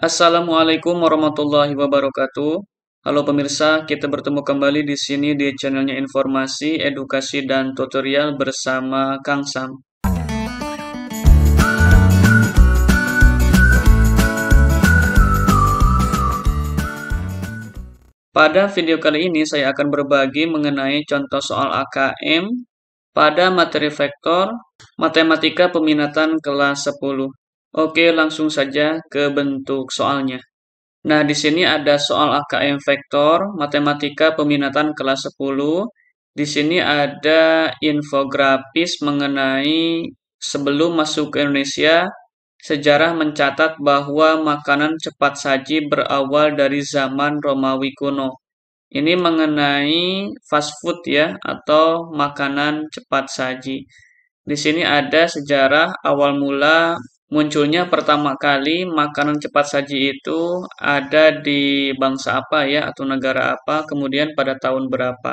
Assalamualaikum warahmatullahi wabarakatuh. Halo pemirsa, kita bertemu kembali di sini di channelnya informasi, edukasi, dan tutorial bersama Kang Sam. Pada video kali ini saya akan berbagi mengenai contoh soal AKM pada materi vektor matematika peminatan kelas 10. Oke, langsung saja ke bentuk soalnya. Nah, di sini ada soal AKM vektor matematika peminatan kelas 10. Di sini ada infografis mengenai sebelum masuk ke Indonesia, sejarah mencatat bahwa makanan cepat saji berawal dari zaman Romawi kuno. Ini mengenai fast food ya atau makanan cepat saji. Di sini ada sejarah awal mula munculnya pertama kali makanan cepat saji itu ada di bangsa apa ya atau negara apa, kemudian pada tahun berapa.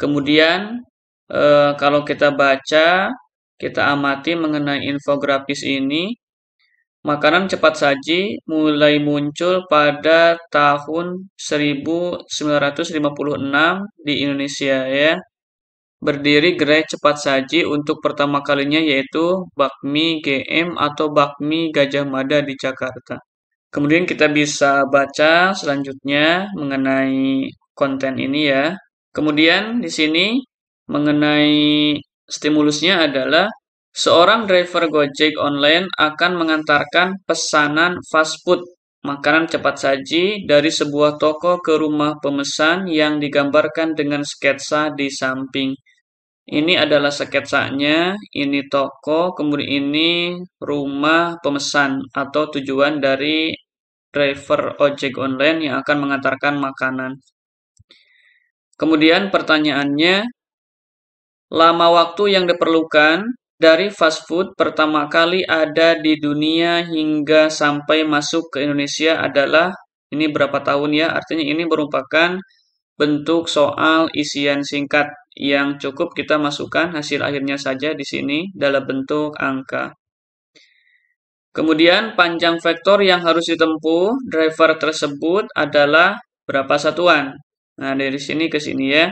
Kemudian eh, kalau kita baca, kita amati mengenai infografis ini, makanan cepat saji mulai muncul pada tahun 1956 di Indonesia ya berdiri gerai cepat saji untuk pertama kalinya yaitu Bakmi GM atau Bakmi Gajah Mada di Jakarta. Kemudian kita bisa baca selanjutnya mengenai konten ini ya. Kemudian di sini mengenai stimulusnya adalah seorang driver Gojek online akan mengantarkan pesanan fast food makanan cepat saji dari sebuah toko ke rumah pemesan yang digambarkan dengan sketsa di samping. Ini adalah sketsanya, ini toko, kemudian ini rumah pemesan atau tujuan dari driver ojek online yang akan mengantarkan makanan. Kemudian pertanyaannya, lama waktu yang diperlukan dari fast food pertama kali ada di dunia hingga sampai masuk ke Indonesia adalah ini berapa tahun ya? Artinya ini merupakan bentuk soal isian singkat yang cukup kita masukkan hasil akhirnya saja di sini dalam bentuk angka. Kemudian panjang vektor yang harus ditempuh driver tersebut adalah berapa satuan. Nah, dari sini ke sini ya.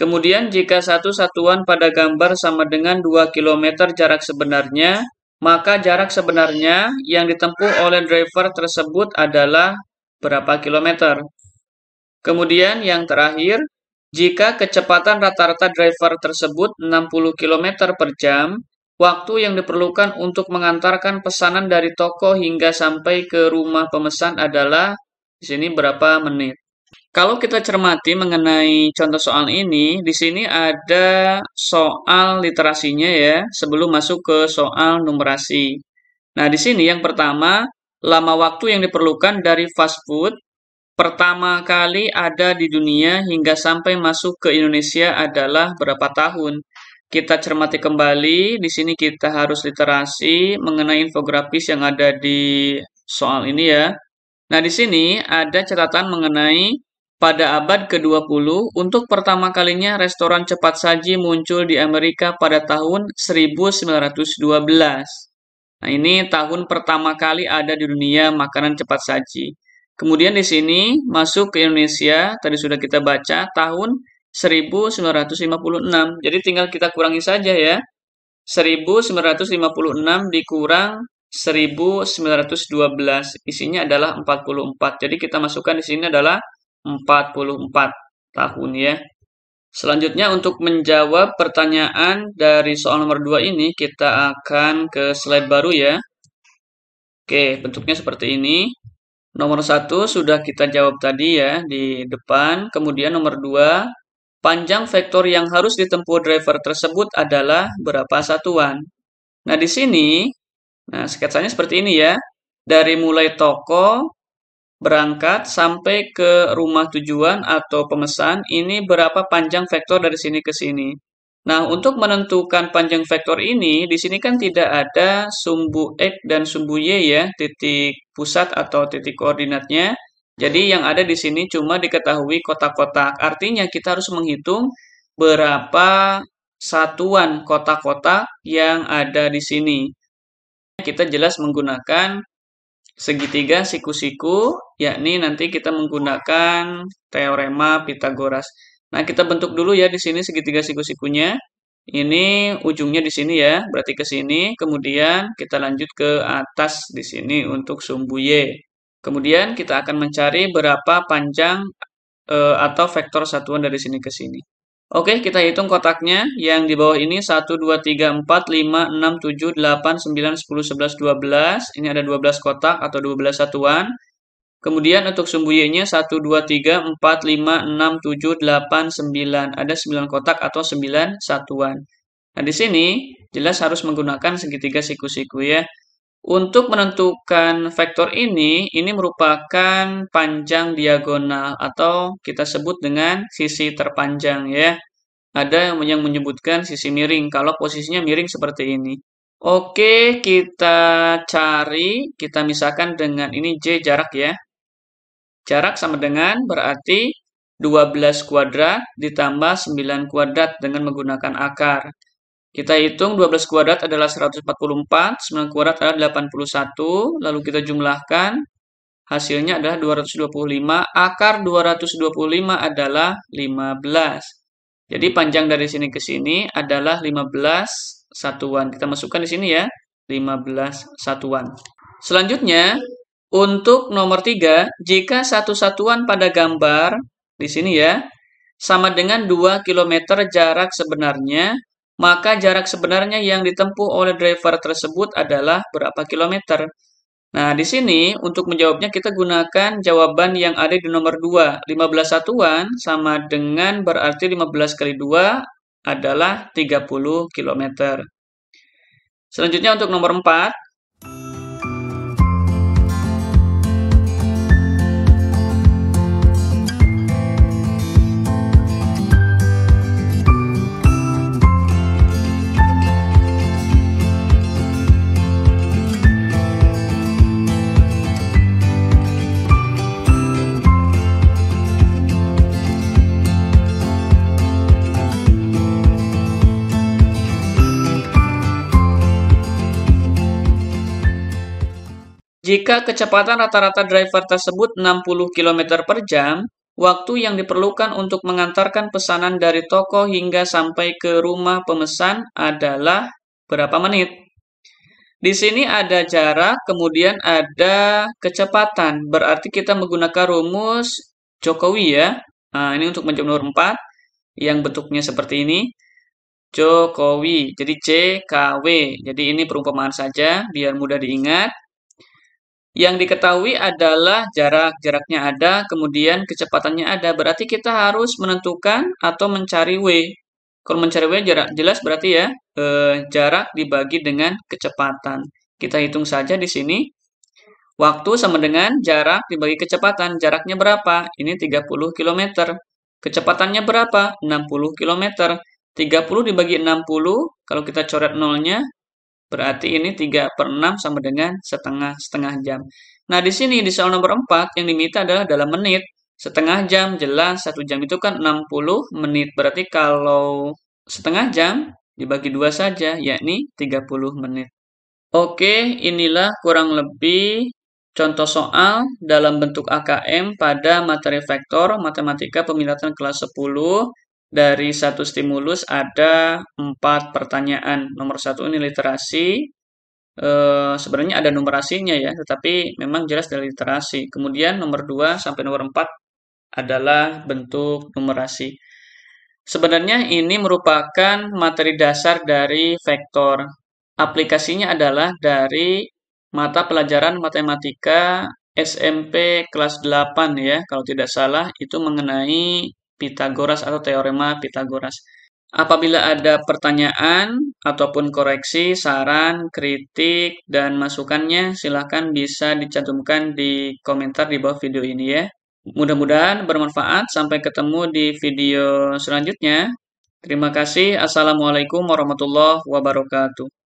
Kemudian jika satu satuan pada gambar sama dengan 2 km jarak sebenarnya, maka jarak sebenarnya yang ditempuh oleh driver tersebut adalah berapa kilometer. Kemudian yang terakhir, jika kecepatan rata-rata driver tersebut 60 km per jam, waktu yang diperlukan untuk mengantarkan pesanan dari toko hingga sampai ke rumah pemesan adalah di sini berapa menit. Kalau kita cermati mengenai contoh soal ini, di sini ada soal literasinya ya, sebelum masuk ke soal numerasi. Nah, di sini yang pertama, lama waktu yang diperlukan dari fast food pertama kali ada di dunia hingga sampai masuk ke Indonesia adalah berapa tahun. Kita cermati kembali, di sini kita harus literasi mengenai infografis yang ada di soal ini ya. Nah, di sini ada catatan mengenai pada abad ke-20, untuk pertama kalinya restoran cepat saji muncul di Amerika pada tahun 1912. Nah, ini tahun pertama kali ada di dunia makanan cepat saji. Kemudian di sini masuk ke Indonesia, tadi sudah kita baca tahun 1956. Jadi tinggal kita kurangi saja ya. 1956 dikurang 1912 isinya adalah 44. Jadi kita masukkan di sini adalah 44 tahun ya. Selanjutnya untuk menjawab pertanyaan dari soal nomor 2 ini kita akan ke slide baru ya. Oke, bentuknya seperti ini. Nomor satu sudah kita jawab tadi ya di depan. Kemudian nomor dua, panjang vektor yang harus ditempuh driver tersebut adalah berapa satuan. Nah di sini, nah sketsanya seperti ini ya. Dari mulai toko, berangkat sampai ke rumah tujuan atau pemesan, ini berapa panjang vektor dari sini ke sini. Nah, untuk menentukan panjang vektor ini, di sini kan tidak ada sumbu X dan sumbu Y ya, titik pusat atau titik koordinatnya. Jadi yang ada di sini cuma diketahui kotak-kotak. Artinya kita harus menghitung berapa satuan kotak-kotak yang ada di sini. Kita jelas menggunakan segitiga siku-siku, yakni nanti kita menggunakan teorema Pitagoras. Nah, kita bentuk dulu ya di sini segitiga siku-sikunya. Ini ujungnya di sini ya, berarti ke sini. Kemudian kita lanjut ke atas di sini untuk sumbu Y. Kemudian kita akan mencari berapa panjang e, atau vektor satuan dari sini ke sini. Oke, kita hitung kotaknya yang di bawah ini 1, 2, 3, 4, 5, 6, 7, 8, 9, 10, 11, 12. Ini ada 12 kotak atau 12 satuan. Kemudian untuk sumbu Y-nya 1, 2, 3, 4, 5, 6, 7, 8, 9. Ada 9 kotak atau 9 satuan. Nah, di sini jelas harus menggunakan segitiga siku-siku ya. Untuk menentukan vektor ini, ini merupakan panjang diagonal atau kita sebut dengan sisi terpanjang ya. Ada yang menyebutkan sisi miring kalau posisinya miring seperti ini. Oke, kita cari, kita misalkan dengan ini J jarak ya. Jarak sama dengan berarti 12 kuadrat ditambah 9 kuadrat dengan menggunakan akar. Kita hitung 12 kuadrat adalah 144, 9 kuadrat adalah 81, lalu kita jumlahkan. Hasilnya adalah 225, akar 225 adalah 15. Jadi panjang dari sini ke sini adalah 15 satuan. Kita masukkan di sini ya, 15 satuan. Selanjutnya, untuk nomor 3, jika satu satuan pada gambar, di sini ya, sama dengan 2 km jarak sebenarnya, maka jarak sebenarnya yang ditempuh oleh driver tersebut adalah berapa kilometer. Nah, di sini untuk menjawabnya kita gunakan jawaban yang ada di nomor 2. 15 satuan sama dengan berarti 15 kali 2 adalah 30 km. Selanjutnya untuk nomor 4, Jika kecepatan rata-rata driver tersebut 60 km per jam, waktu yang diperlukan untuk mengantarkan pesanan dari toko hingga sampai ke rumah pemesan adalah berapa menit. Di sini ada jarak, kemudian ada kecepatan. Berarti kita menggunakan rumus Jokowi ya. Nah, ini untuk menjawab nomor 4 yang bentuknya seperti ini. Jokowi. Jadi C, K, W. Jadi ini perumpamaan saja biar mudah diingat. Yang diketahui adalah jarak, jaraknya ada, kemudian kecepatannya ada. Berarti kita harus menentukan atau mencari W. Kalau mencari W jarak jelas berarti ya eh, jarak dibagi dengan kecepatan. Kita hitung saja di sini. Waktu sama dengan jarak dibagi kecepatan. Jaraknya berapa? Ini 30 km. Kecepatannya berapa? 60 km. 30 dibagi 60, kalau kita coret nolnya, Berarti ini 3 per 6 sama dengan setengah-setengah jam. Nah, di sini di soal nomor 4 yang diminta adalah dalam menit. Setengah jam jelas, satu jam itu kan 60 menit. Berarti kalau setengah jam dibagi dua saja, yakni 30 menit. Oke, inilah kurang lebih contoh soal dalam bentuk AKM pada materi vektor matematika pemilatan kelas 10 dari satu stimulus ada empat pertanyaan. Nomor satu ini literasi. E, sebenarnya ada numerasinya ya, tetapi memang jelas dari literasi. Kemudian nomor dua sampai nomor empat adalah bentuk numerasi. Sebenarnya ini merupakan materi dasar dari vektor. Aplikasinya adalah dari mata pelajaran matematika SMP kelas 8 ya, kalau tidak salah itu mengenai Pythagoras atau teorema Pythagoras. Apabila ada pertanyaan ataupun koreksi, saran, kritik, dan masukannya, silahkan bisa dicantumkan di komentar di bawah video ini ya. Mudah-mudahan bermanfaat. Sampai ketemu di video selanjutnya. Terima kasih. Assalamualaikum warahmatullahi wabarakatuh.